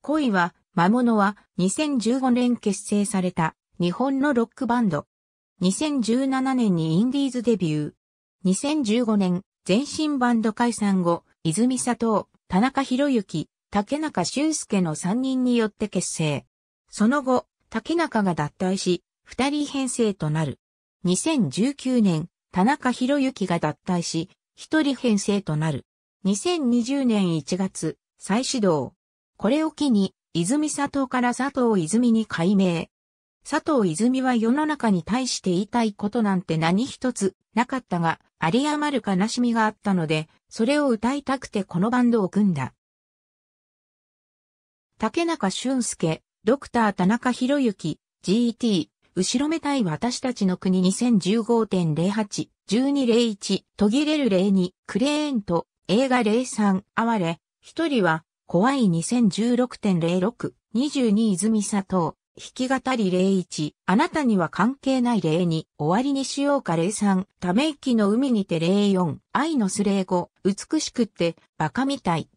恋は、魔物は2015年結成された日本のロックバンド。2017年にインディーズデビュー。2015年、全身バンド解散後、泉佐藤、田中博之、竹中修介の3人によって結成。その後、竹中が脱退し、2人編成となる。2019年、田中博之が脱退し、1人編成となる。2020年1月、再始動。これを機に、泉佐藤から佐藤泉に改名。佐藤泉は世の中に対して言いたいことなんて何一つなかったが、有り余る悲しみがあったので、それを歌いたくてこのバンドを組んだ。竹中俊介、ドクター田中博之、GT、後ろめたい私たちの国2015.08、1201、途切れる02、クレーンと映画03、哀れ、一人は怖い2016.06、22泉佐藤、弾き語り01、あなたには関係ない02、終わりにしようか03、ため息の海にて04、愛のす05、美しくって、バカみたい。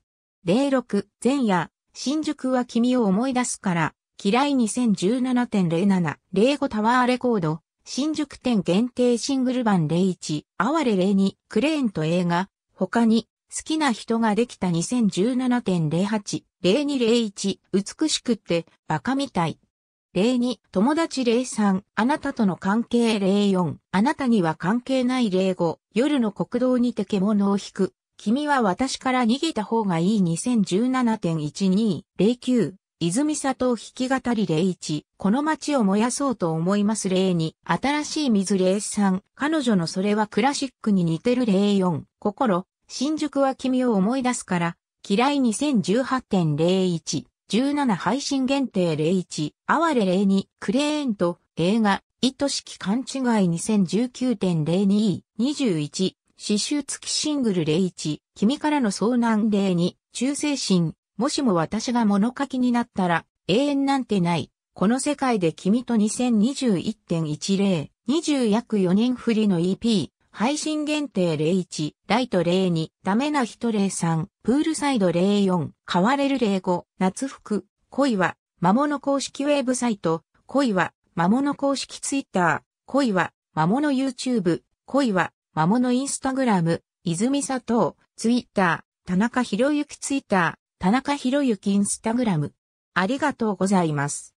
06、前夜、新宿は君を思い出すから、嫌い2017.07、05タワーレコード、新宿店限定シングル版01、哀れ02、クレーンと映画、他に、好きな人ができた2017.08-0201、美しくってバカみたい。02、友達03、あなたとの関係04、あなたには関係ない05、夜の国道にて獣を引く。君は私から逃げた方がいい2017.12-09、泉里引き語り01、この街を燃やそうと思います02、新しい水03、彼女のそれはクラシックに似てる04、心、新宿は君を思い出すから、嫌い2018.01、17配信限定01、哀れ02、クレーンと映画、意図式勘違い2019.02、21、刺繍付きシングル01、君からの遭難02、忠誠心、もしも私が物書きになったら、永遠なんてない。この世界で君と2021.10、20約4年振りの EP、配信限定01、ライト02、ダメな人03、プールサイド04、変われる05、夏服、恋は、魔物公式ウェブサイト、恋は、魔物公式ツイッター、恋は、魔物 YouTube、恋は、魔物インスタグラム、泉佐藤、ツイッター、田中博之ツイッター、田中博之インスタグラム。ありがとうございます。